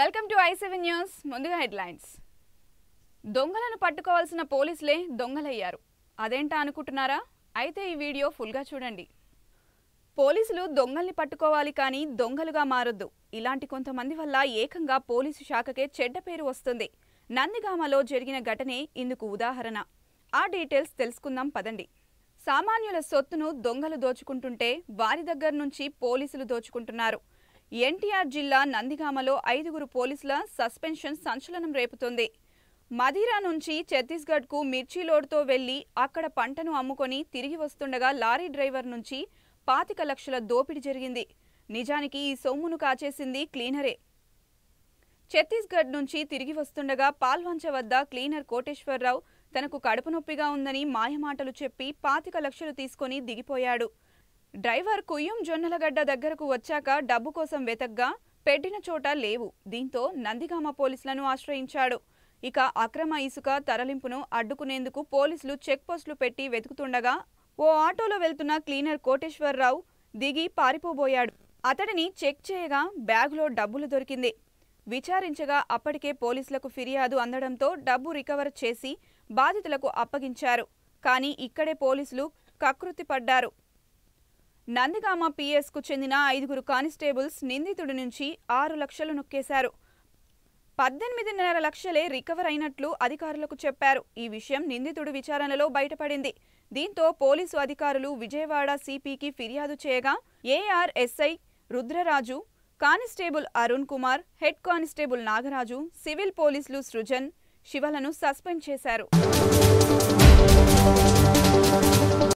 welcome to I seven news ముందుగా headlines దొంగలను పట్టుకోవాల్సిన పోలీసులే దొంగలయ్యారు అదేంటా అనుకుంటున్నారా అయితే ఈ వీడియో ఫుల్గా చూడండి పోలీసులు దొంగల్ని పట్టుకోవాలి కానీ దొంగలుగా మారొద్దు ఇలాంటి కొంతమంది వల్ల ఏకంగా పోలీసు శాఖకే చెడ్డ పేరు వస్తుంది నందిగామలో జరిగిన ఘటనే ఇందుకు ఉదాహరణ ఆ డీటెయిల్స్ తెలుసుకుందాం పదండి సామాన్యుల సొత్తును దొంగలు దోచుకుంటుంటే వారి దగ్గర నుంచి పోలీసులు దోచుకుంటున్నారు ఎన్టీఆర్ జిల్లా నందిగామలో ఐదుగురు పోలీసుల సస్పెన్షన్ సంచలనం రేపుతుంది మదిరా నుంచి ఛత్తీస్గఢ్కు మిర్చి లోడ్తో వెళ్లి అక్కడ పంటను అమ్ముకొని తిరిగి వస్తుండగా లారీ డ్రైవర్ నుంచి పాతిక లక్షల దోపిడీ జరిగింది నిజానికి ఈ సొమ్మును కాచేసింది క్లీనరే ఛత్తీస్గఢ్ నుంచి తిరిగి వస్తుండగా పాల్వంచ వద్ద క్లీనర్ కోటేశ్వరరావు తనకు కడుపు నొప్పిగా ఉందని మాయమాటలు చెప్పి పాతిక లక్షలు తీసుకుని దిగిపోయాడు డ్రైవర్ కుయ్యం జొన్నలగడ్డ దగ్గరకు వచ్చాక డబ్బు కోసం వెతగ్గా పెట్టిన చోట లేవు దీంతో నందిగామ పోలీసులను ఆశ్రయించాడు ఇక అక్రమ ఇసుక తరలింపును అడ్డుకునేందుకు పోలీసులు చెక్ పోస్టులు పెట్టి వెతుకుతుండగా ఓ ఆటోలో వెళ్తున్న క్లీనర్ కోటేశ్వరరావు దిగి పారిపోబోయాడు అతడిని చెక్ చేయగా బ్యాగులో డబ్బులు దొరికింది విచారించగా అప్పటికే పోలీసులకు ఫిర్యాదు అందడంతో డబ్బు రికవర్ చేసి బాధితులకు అప్పగించారు కానీ ఇక్కడే పోలీసులు కకృతి పడ్డారు నందిగామ పిఎస్కు చెందిన ఐదుగురు కానిస్టేబుల్స్ నిందితుడి నుంచి ఆరు లక్షలు నొక్కేశారు పద్దెనిమిదిన్నర లక్షలే రికవర్ అయినట్లు అధికారులకు చెప్పారు ఈ విషయం నిందితుడు విచారణలో బయటపడింది దీంతో పోలీసు అధికారులు విజయవాడ సిపికి ఫిర్యాదు చేయగా ARSI Rudraraju constable Arun Kumar head constable Nagaraju civil పోలీసులు సృజన్ శివలను సస్పెండ్ చేశారు